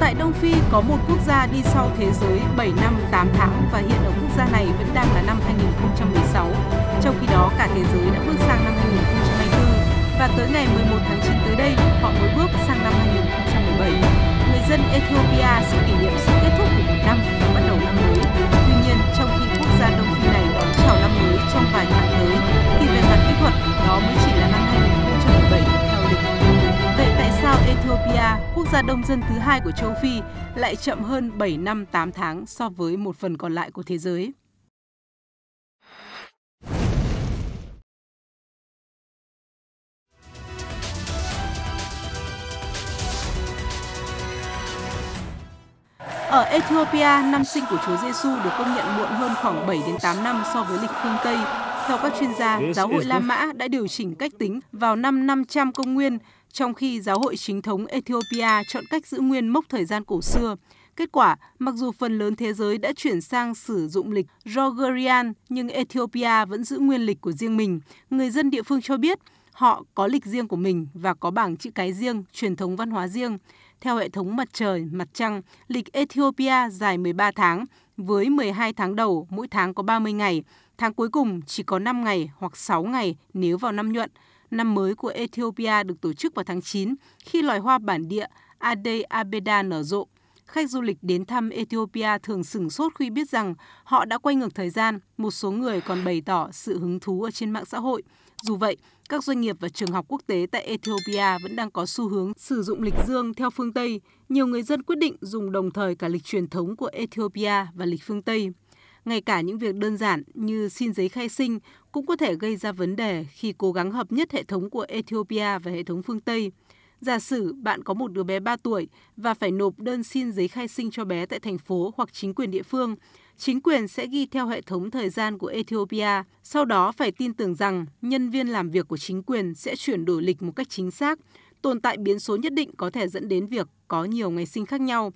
Tại Đông Phi có một quốc gia đi sau thế giới 7 năm 8 tháng và hiện ở quốc gia này vẫn đang là năm 2016. Trong khi đó cả thế giới đã bước sang năm 2024 và tới ngày 11 tháng 9 tới đây họ mới bước sang năm 2017. Người dân Ethiopia sẽ kỷ niệm sự kết thúc của gia đông dân thứ hai của châu Phi lại chậm hơn 7 năm 8 tháng so với một phần còn lại của thế giới. Ở Ethiopia, năm sinh của Chúa Giêsu được công nhận muộn hơn khoảng 7 đến 8 năm so với lịch phương Tây. Theo các chuyên gia, giáo hội La Mã đã điều chỉnh cách tính vào năm 500 công nguyên trong khi giáo hội chính thống Ethiopia chọn cách giữ nguyên mốc thời gian cổ xưa. Kết quả, mặc dù phần lớn thế giới đã chuyển sang sử dụng lịch Gregorian, nhưng Ethiopia vẫn giữ nguyên lịch của riêng mình. Người dân địa phương cho biết, họ có lịch riêng của mình và có bảng chữ cái riêng, truyền thống văn hóa riêng. Theo hệ thống mặt trời, mặt trăng, lịch Ethiopia dài 13 tháng, với 12 tháng đầu mỗi tháng có 30 ngày, tháng cuối cùng chỉ có 5 ngày hoặc 6 ngày nếu vào năm nhuận năm mới của Ethiopia được tổ chức vào tháng 9 khi loài hoa bản địa Ade Abeda nở rộ. Khách du lịch đến thăm Ethiopia thường sửng sốt khi biết rằng họ đã quay ngược thời gian, một số người còn bày tỏ sự hứng thú ở trên mạng xã hội. Dù vậy, các doanh nghiệp và trường học quốc tế tại Ethiopia vẫn đang có xu hướng sử dụng lịch dương theo phương Tây. Nhiều người dân quyết định dùng đồng thời cả lịch truyền thống của Ethiopia và lịch phương Tây ngay cả những việc đơn giản như xin giấy khai sinh cũng có thể gây ra vấn đề khi cố gắng hợp nhất hệ thống của Ethiopia và hệ thống phương Tây. Giả sử bạn có một đứa bé 3 tuổi và phải nộp đơn xin giấy khai sinh cho bé tại thành phố hoặc chính quyền địa phương, chính quyền sẽ ghi theo hệ thống thời gian của Ethiopia, sau đó phải tin tưởng rằng nhân viên làm việc của chính quyền sẽ chuyển đổi lịch một cách chính xác. Tồn tại biến số nhất định có thể dẫn đến việc có nhiều ngày sinh khác nhau.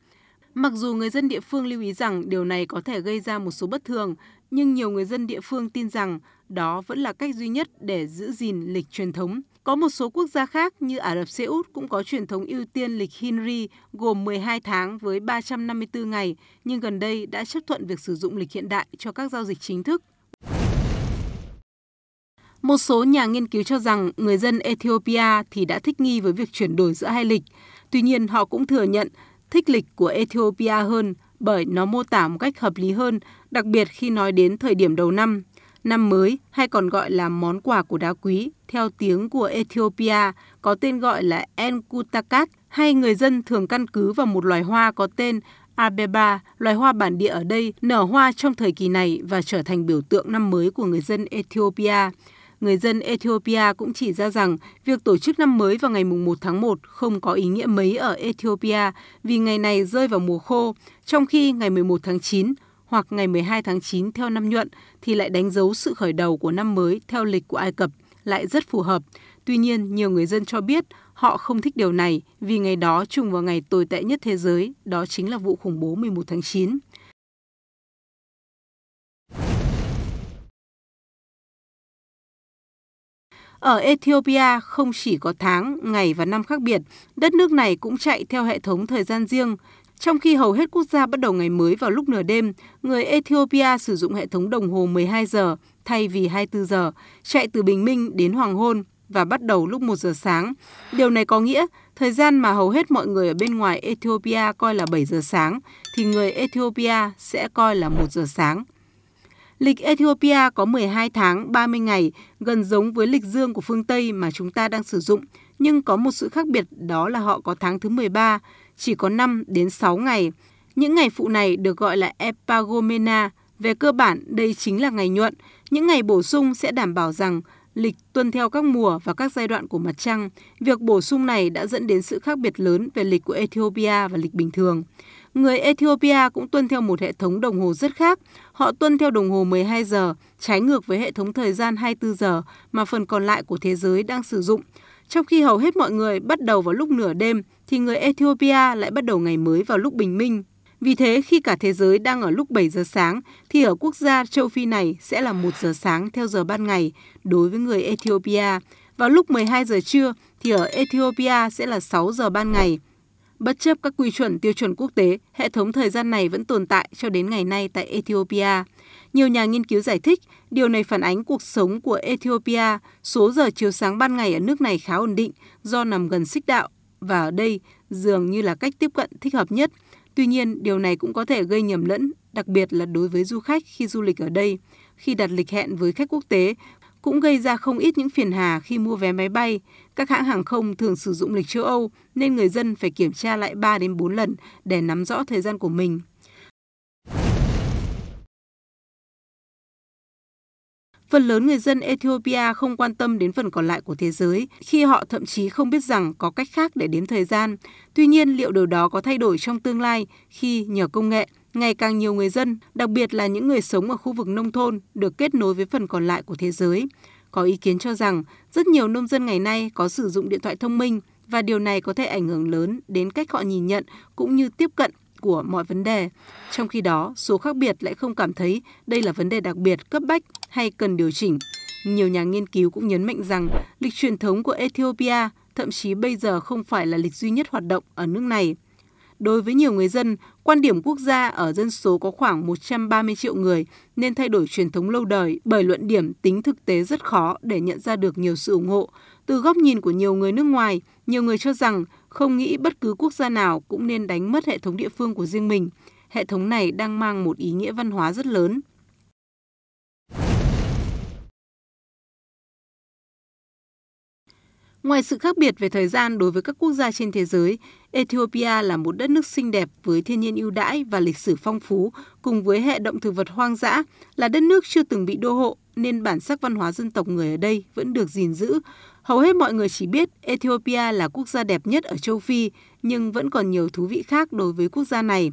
Mặc dù người dân địa phương lưu ý rằng điều này có thể gây ra một số bất thường, nhưng nhiều người dân địa phương tin rằng đó vẫn là cách duy nhất để giữ gìn lịch truyền thống. Có một số quốc gia khác như Ả Rập Xê Út cũng có truyền thống ưu tiên lịch Henry gồm 12 tháng với 354 ngày, nhưng gần đây đã chấp thuận việc sử dụng lịch hiện đại cho các giao dịch chính thức. Một số nhà nghiên cứu cho rằng người dân Ethiopia thì đã thích nghi với việc chuyển đổi giữa hai lịch. Tuy nhiên, họ cũng thừa nhận thích lịch của Ethiopia hơn bởi nó mô tả một cách hợp lý hơn, đặc biệt khi nói đến thời điểm đầu năm. Năm mới hay còn gọi là món quà của đá quý, theo tiếng của Ethiopia, có tên gọi là Enkutakat, hay người dân thường căn cứ vào một loài hoa có tên Abeba, loài hoa bản địa ở đây nở hoa trong thời kỳ này và trở thành biểu tượng năm mới của người dân Ethiopia người dân Ethiopia cũng chỉ ra rằng việc tổ chức năm mới vào ngày 1 tháng 1 không có ý nghĩa mấy ở Ethiopia vì ngày này rơi vào mùa khô, trong khi ngày 11 tháng 9 hoặc ngày 12 tháng 9 theo năm nhuận thì lại đánh dấu sự khởi đầu của năm mới theo lịch của Ai Cập lại rất phù hợp. Tuy nhiên, nhiều người dân cho biết họ không thích điều này vì ngày đó trùng vào ngày tồi tệ nhất thế giới, đó chính là vụ khủng bố 11 tháng 9. Ở Ethiopia không chỉ có tháng, ngày và năm khác biệt, đất nước này cũng chạy theo hệ thống thời gian riêng. Trong khi hầu hết quốc gia bắt đầu ngày mới vào lúc nửa đêm, người Ethiopia sử dụng hệ thống đồng hồ 12 giờ thay vì 24 giờ, chạy từ bình minh đến hoàng hôn và bắt đầu lúc 1 giờ sáng. Điều này có nghĩa thời gian mà hầu hết mọi người ở bên ngoài Ethiopia coi là 7 giờ sáng thì người Ethiopia sẽ coi là 1 giờ sáng. Lịch Ethiopia có 12 tháng 30 ngày, gần giống với lịch dương của phương Tây mà chúng ta đang sử dụng, nhưng có một sự khác biệt đó là họ có tháng thứ 13, chỉ có 5 đến 6 ngày. Những ngày phụ này được gọi là Epagomena. Về cơ bản, đây chính là ngày nhuận. Những ngày bổ sung sẽ đảm bảo rằng lịch tuân theo các mùa và các giai đoạn của mặt trăng. Việc bổ sung này đã dẫn đến sự khác biệt lớn về lịch của Ethiopia và lịch bình thường. Người Ethiopia cũng tuân theo một hệ thống đồng hồ rất khác. Họ tuân theo đồng hồ 12 giờ, trái ngược với hệ thống thời gian 24 giờ mà phần còn lại của thế giới đang sử dụng. Trong khi hầu hết mọi người bắt đầu vào lúc nửa đêm, thì người Ethiopia lại bắt đầu ngày mới vào lúc bình minh. Vì thế, khi cả thế giới đang ở lúc 7 giờ sáng, thì ở quốc gia châu Phi này sẽ là 1 giờ sáng theo giờ ban ngày đối với người Ethiopia. Vào lúc 12 giờ trưa, thì ở Ethiopia sẽ là 6 giờ ban ngày – Bất chấp các quy chuẩn tiêu chuẩn quốc tế, hệ thống thời gian này vẫn tồn tại cho đến ngày nay tại Ethiopia. Nhiều nhà nghiên cứu giải thích, điều này phản ánh cuộc sống của Ethiopia, số giờ chiếu sáng ban ngày ở nước này khá ổn định do nằm gần xích đạo và ở đây dường như là cách tiếp cận thích hợp nhất. Tuy nhiên, điều này cũng có thể gây nhầm lẫn, đặc biệt là đối với du khách khi du lịch ở đây, khi đặt lịch hẹn với khách quốc tế, cũng gây ra không ít những phiền hà khi mua vé máy bay các hãng hàng không thường sử dụng lịch châu Âu nên người dân phải kiểm tra lại 3 đến 4 lần để nắm rõ thời gian của mình. Phần lớn người dân Ethiopia không quan tâm đến phần còn lại của thế giới, khi họ thậm chí không biết rằng có cách khác để đếm thời gian. Tuy nhiên, liệu điều đó có thay đổi trong tương lai khi nhờ công nghệ, ngày càng nhiều người dân, đặc biệt là những người sống ở khu vực nông thôn, được kết nối với phần còn lại của thế giới. Có ý kiến cho rằng rất nhiều nông dân ngày nay có sử dụng điện thoại thông minh và điều này có thể ảnh hưởng lớn đến cách họ nhìn nhận cũng như tiếp cận của mọi vấn đề. Trong khi đó, số khác biệt lại không cảm thấy đây là vấn đề đặc biệt, cấp bách hay cần điều chỉnh. Nhiều nhà nghiên cứu cũng nhấn mạnh rằng lịch truyền thống của Ethiopia thậm chí bây giờ không phải là lịch duy nhất hoạt động ở nước này. Đối với nhiều người dân, quan điểm quốc gia ở dân số có khoảng 130 triệu người nên thay đổi truyền thống lâu đời bởi luận điểm tính thực tế rất khó để nhận ra được nhiều sự ủng hộ. Từ góc nhìn của nhiều người nước ngoài, nhiều người cho rằng không nghĩ bất cứ quốc gia nào cũng nên đánh mất hệ thống địa phương của riêng mình. Hệ thống này đang mang một ý nghĩa văn hóa rất lớn. Ngoài sự khác biệt về thời gian đối với các quốc gia trên thế giới, Ethiopia là một đất nước xinh đẹp với thiên nhiên ưu đãi và lịch sử phong phú, cùng với hệ động thực vật hoang dã, là đất nước chưa từng bị đô hộ nên bản sắc văn hóa dân tộc người ở đây vẫn được gìn giữ. Hầu hết mọi người chỉ biết Ethiopia là quốc gia đẹp nhất ở châu Phi, nhưng vẫn còn nhiều thú vị khác đối với quốc gia này.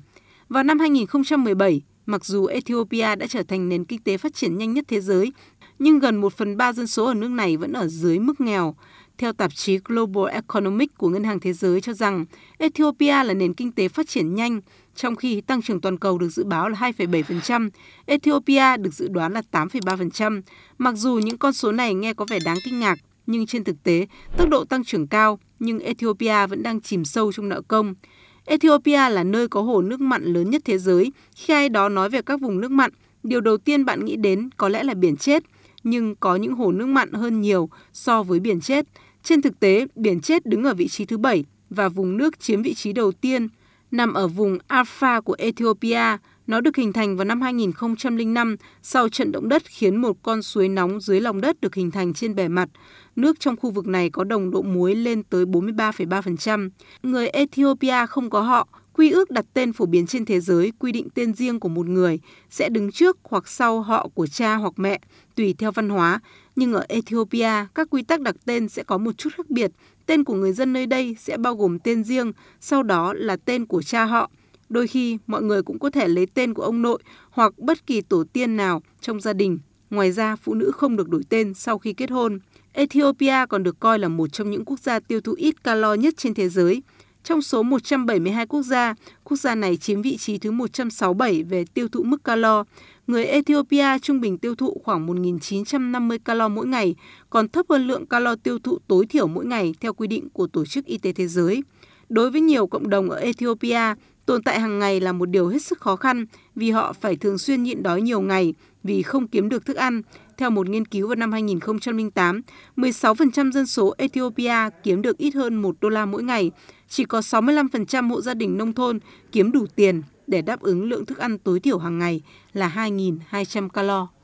Vào năm 2017, mặc dù Ethiopia đã trở thành nền kinh tế phát triển nhanh nhất thế giới, nhưng gần một phần ba dân số ở nước này vẫn ở dưới mức nghèo. Theo tạp chí Global Economic của Ngân hàng Thế giới cho rằng, Ethiopia là nền kinh tế phát triển nhanh, trong khi tăng trưởng toàn cầu được dự báo là 2,7%, Ethiopia được dự đoán là 8,3%. Mặc dù những con số này nghe có vẻ đáng kinh ngạc, nhưng trên thực tế, tốc độ tăng trưởng cao, nhưng Ethiopia vẫn đang chìm sâu trong nợ công. Ethiopia là nơi có hồ nước mặn lớn nhất thế giới. Khi ai đó nói về các vùng nước mặn, điều đầu tiên bạn nghĩ đến có lẽ là biển chết, nhưng có những hồ nước mặn hơn nhiều so với biển chết – trên thực tế, biển chết đứng ở vị trí thứ bảy và vùng nước chiếm vị trí đầu tiên nằm ở vùng Afar của Ethiopia. Nó được hình thành vào năm 2005 sau trận động đất khiến một con suối nóng dưới lòng đất được hình thành trên bề mặt. Nước trong khu vực này có đồng độ muối lên tới 43,3%. Người Ethiopia không có họ, quy ước đặt tên phổ biến trên thế giới quy định tên riêng của một người sẽ đứng trước hoặc sau họ của cha hoặc mẹ, tùy theo văn hóa, nhưng ở Ethiopia, các quy tắc đặt tên sẽ có một chút khác biệt. Tên của người dân nơi đây sẽ bao gồm tên riêng, sau đó là tên của cha họ. Đôi khi, mọi người cũng có thể lấy tên của ông nội hoặc bất kỳ tổ tiên nào trong gia đình. Ngoài ra, phụ nữ không được đổi tên sau khi kết hôn. Ethiopia còn được coi là một trong những quốc gia tiêu thụ ít calo nhất trên thế giới – trong số 172 quốc gia, quốc gia này chiếm vị trí thứ 167 về tiêu thụ mức calo. Người Ethiopia trung bình tiêu thụ khoảng 1.950 calo mỗi ngày, còn thấp hơn lượng calo tiêu thụ tối thiểu mỗi ngày theo quy định của Tổ chức Y tế Thế giới. Đối với nhiều cộng đồng ở Ethiopia, Tồn tại hàng ngày là một điều hết sức khó khăn vì họ phải thường xuyên nhịn đói nhiều ngày vì không kiếm được thức ăn. Theo một nghiên cứu vào năm 2008, 16% dân số Ethiopia kiếm được ít hơn 1 đô la mỗi ngày. Chỉ có 65% hộ gia đình nông thôn kiếm đủ tiền để đáp ứng lượng thức ăn tối thiểu hàng ngày là 2.200 calo.